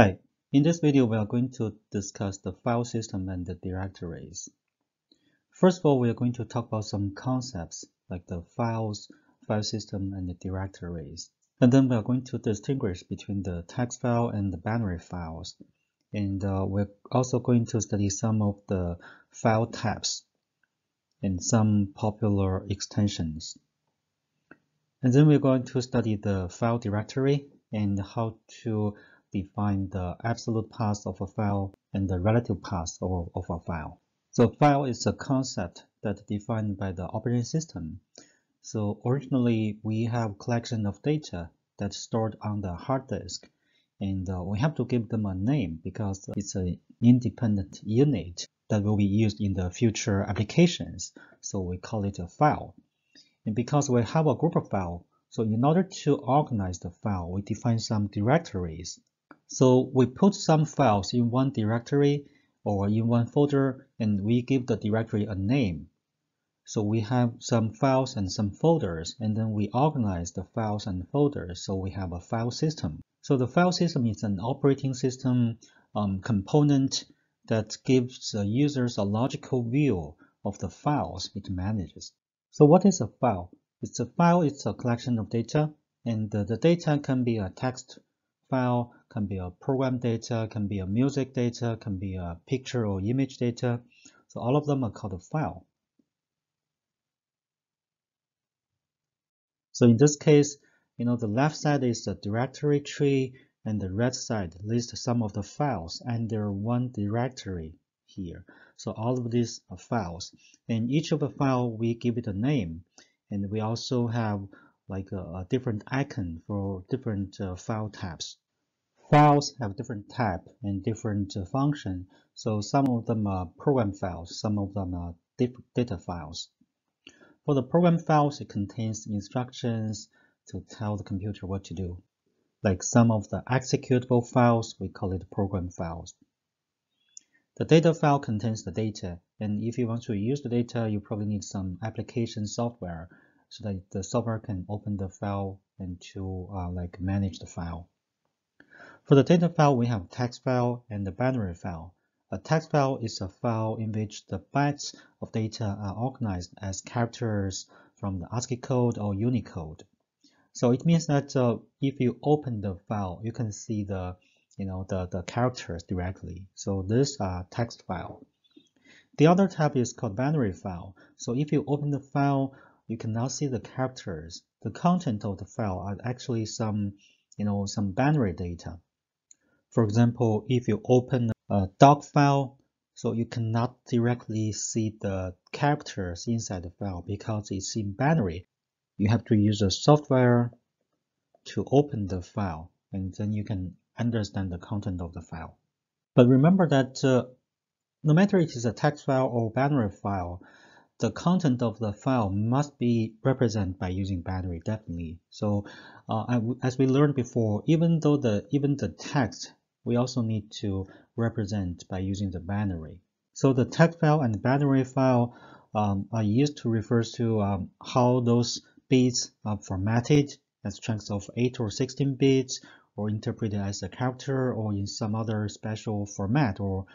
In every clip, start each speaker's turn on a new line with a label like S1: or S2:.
S1: Hi, in this video we are going to discuss the file system and the directories. First of all, we are going to talk about some concepts like the files, file system, and the directories. And then we are going to distinguish between the text file and the binary files. And uh, we're also going to study some of the file types and some popular extensions. And then we're going to study the file directory and how to define the absolute path of a file and the relative path of, of a file. So file is a concept that defined by the operating system. So originally we have collection of data that's stored on the hard disk and uh, we have to give them a name because it's an independent unit that will be used in the future applications. So we call it a file. And because we have a group of file, so in order to organize the file, we define some directories. So we put some files in one directory or in one folder and we give the directory a name. So we have some files and some folders and then we organize the files and folders so we have a file system. So the file system is an operating system um, component that gives the users a logical view of the files it manages. So what is a file? It's a file, it's a collection of data and the data can be a text file, can be a program data, can be a music data, can be a picture or image data. So all of them are called a file. So in this case, you know, the left side is the directory tree and the right side lists some of the files and there are one directory here. So all of these are files. And each of the file, we give it a name. And we also have like a, a different icon for different uh, file types. Files have different type and different uh, function, so some of them are program files, some of them are data files. For the program files, it contains instructions to tell the computer what to do. Like some of the executable files, we call it program files. The data file contains the data, and if you want to use the data, you probably need some application software so that the software can open the file and to uh, like manage the file. For the data file, we have text file and the binary file. A text file is a file in which the bytes of data are organized as characters from the ASCII code or Unicode. So it means that uh, if you open the file, you can see the you know the, the characters directly. So is are uh, text file. The other tab is called binary file. So if you open the file, you cannot see the characters. The content of the file are actually some, you know, some binary data. For example, if you open a doc file, so you cannot directly see the characters inside the file because it's in binary. You have to use a software to open the file and then you can understand the content of the file. But remember that uh, no matter it is a text file or binary file, the content of the file must be represented by using binary definitely. So uh, as we learned before, even though the even the text, we also need to represent by using the binary. So the text file and binary file um, are used to refer to um, how those bits are formatted as chunks of 8 or 16 bits or interpreted as a character or in some other special format or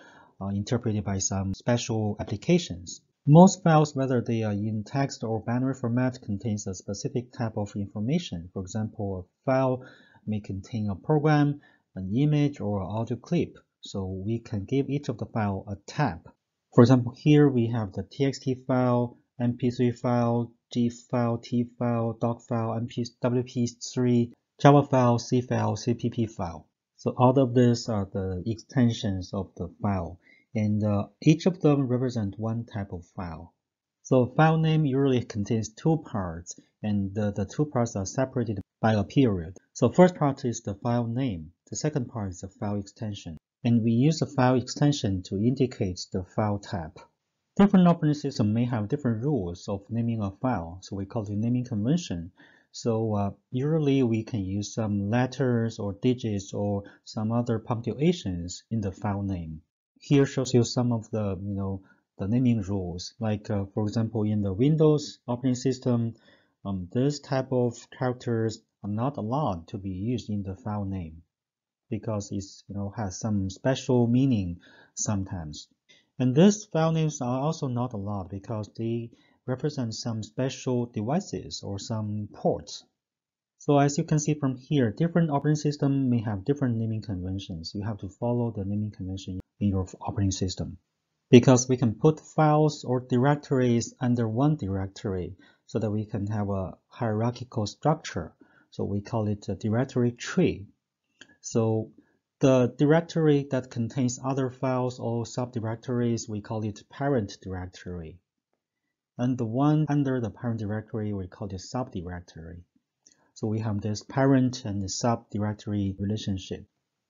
S1: uh, interpreted by some special applications. Most files, whether they are in text or binary format, contains a specific type of information. For example, a file may contain a program, an image, or an audio clip. So we can give each of the file a tab. For example, here we have the txt file, mp3 file, gif file, t file, doc file, MP, wp3, java file, c file, cpp file. So all of these are the extensions of the file and uh, each of them represent one type of file. So file name usually contains two parts, and the, the two parts are separated by a period. So first part is the file name, the second part is the file extension, and we use the file extension to indicate the file type. Different operating systems may have different rules of naming a file, so we call it naming convention. So uh, usually we can use some letters or digits or some other punctuations in the file name here shows you some of the you know the naming rules like uh, for example in the Windows operating system um, this type of characters are not allowed to be used in the file name because it's you know has some special meaning sometimes and these file names are also not allowed because they represent some special devices or some ports so as you can see from here different operating system may have different naming conventions you have to follow the naming convention in your operating system because we can put files or directories under one directory so that we can have a hierarchical structure. So we call it a directory tree. So the directory that contains other files or subdirectories, we call it parent directory. And the one under the parent directory, we call it subdirectory. So we have this parent and subdirectory relationship.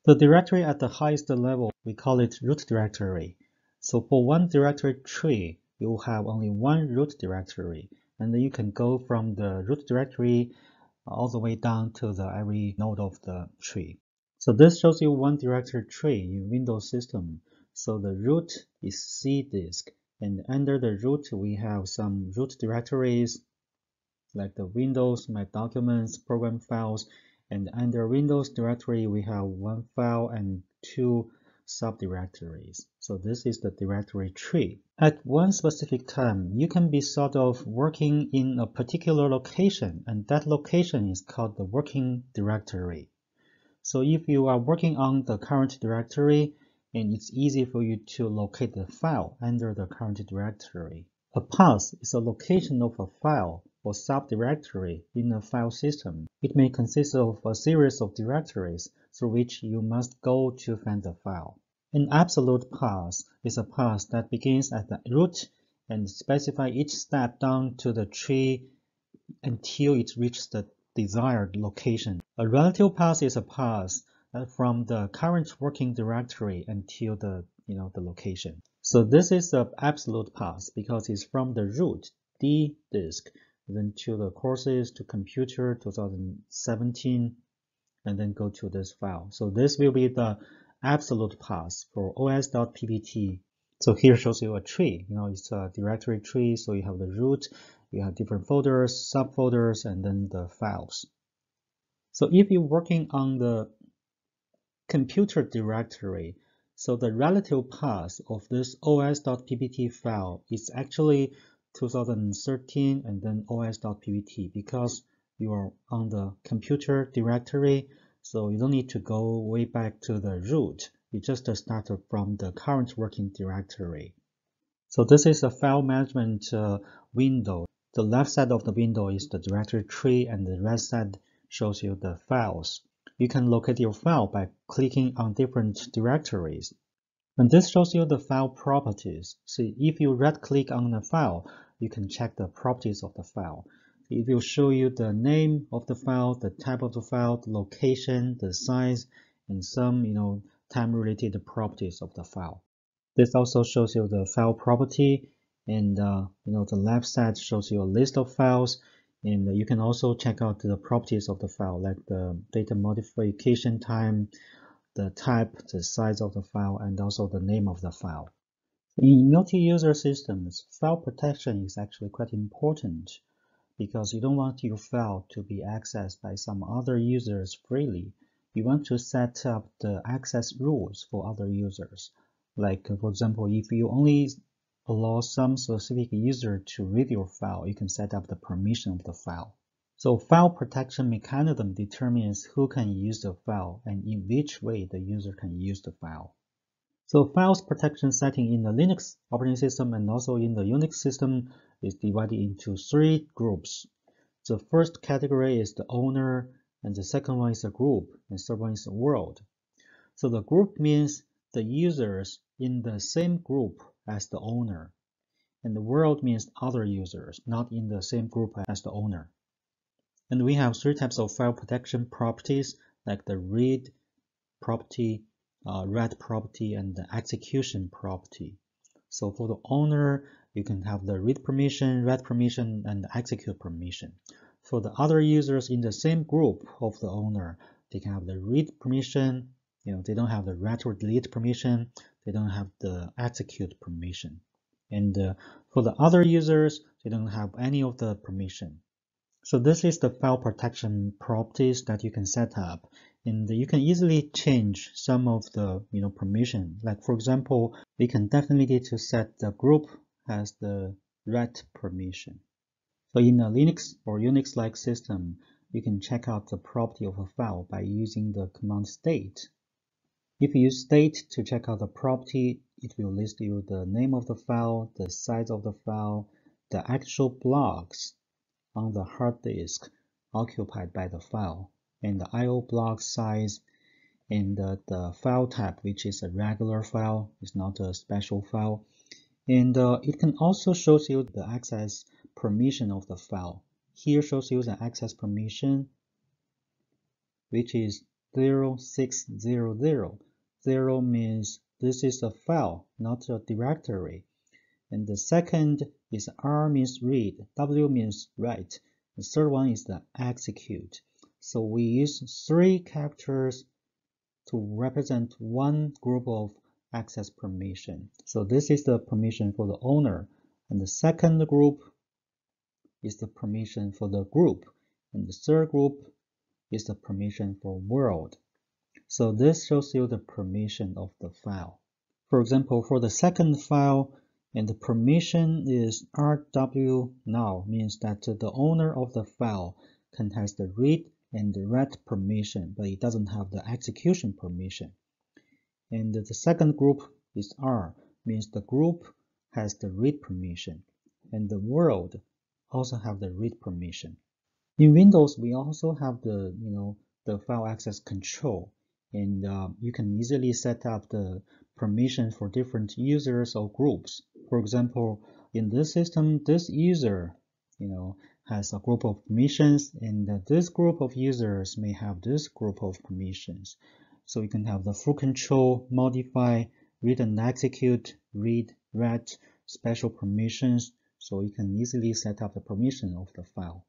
S1: The directory at the highest level we call it root directory. So for one directory tree, you will have only one root directory. And you can go from the root directory all the way down to the every node of the tree. So this shows you one directory tree in Windows system. So the root is C disk. And under the root, we have some root directories like the Windows, My Documents, Program Files. And under Windows directory, we have one file and two subdirectories. So this is the directory tree. At one specific time, you can be sort of working in a particular location and that location is called the working directory. So if you are working on the current directory, and it's easy for you to locate the file under the current directory. A path is a location of a file or subdirectory in a file system. It may consist of a series of directories through which you must go to find the file. An absolute path is a path that begins at the root and specify each step down to the tree until it reaches the desired location. A relative path is a path uh, from the current working directory until the you know the location. So this is an absolute path because it's from the root D disk then to the courses to computer 2017 and then go to this file. So this will be the absolute path for os.ppt. So here shows you a tree, you know, it's a directory tree. So you have the root, you have different folders, subfolders, and then the files. So if you're working on the computer directory, so the relative path of this os.ppt file is actually 2013 and then os.pvt because you are on the computer directory so you don't need to go way back to the root you just start from the current working directory so this is a file management uh, window the left side of the window is the directory tree and the right side shows you the files you can locate your file by clicking on different directories and this shows you the file properties. See, if you right-click on the file, you can check the properties of the file. It will show you the name of the file, the type of the file, the location, the size, and some you know time-related properties of the file. This also shows you the file property, and uh, you know the left side shows you a list of files, and you can also check out the properties of the file, like the data modification time, the type, the size of the file, and also the name of the file. In multi-user systems, file protection is actually quite important because you don't want your file to be accessed by some other users freely. You want to set up the access rules for other users. Like, for example, if you only allow some specific user to read your file, you can set up the permission of the file. So file protection mechanism determines who can use the file and in which way the user can use the file. So files protection setting in the Linux operating system and also in the Unix system is divided into three groups. The first category is the owner, and the second one is the group, and the third one is the world. So the group means the users in the same group as the owner. And the world means other users, not in the same group as the owner. And we have three types of file protection properties like the read property, uh, read property and the execution property. So for the owner, you can have the read permission, read permission, and execute permission. For the other users in the same group of the owner, they can have the read permission, you know, they don't have the write or delete permission, they don't have the execute permission. And uh, for the other users, they don't have any of the permission. So this is the file protection properties that you can set up and you can easily change some of the you know permission like for example we can definitely to set the group as the write permission so in a linux or unix like system you can check out the property of a file by using the command state if you use state to check out the property it will list you the name of the file the size of the file the actual blocks on the hard disk occupied by the file and the IO block size and the, the file type which is a regular file it's not a special file and uh, it can also shows you the access permission of the file here shows you the access permission which is 0600 0 means this is a file not a directory and the second is R means read W means write the third one is the execute so we use three characters to represent one group of access permission. So this is the permission for the owner. And the second group is the permission for the group. And the third group is the permission for world. So this shows you the permission of the file. For example, for the second file, and the permission is rw now means that the owner of the file can has the read and the read permission, but it doesn't have the execution permission. And the second group is R, means the group has the read permission, and the world also have the read permission. In Windows, we also have the you know the file access control, and uh, you can easily set up the permission for different users or groups. For example, in this system, this user, you know, has a group of permissions and this group of users may have this group of permissions. So you can have the full control, modify, read and execute, read, write, special permissions. So you can easily set up the permission of the file.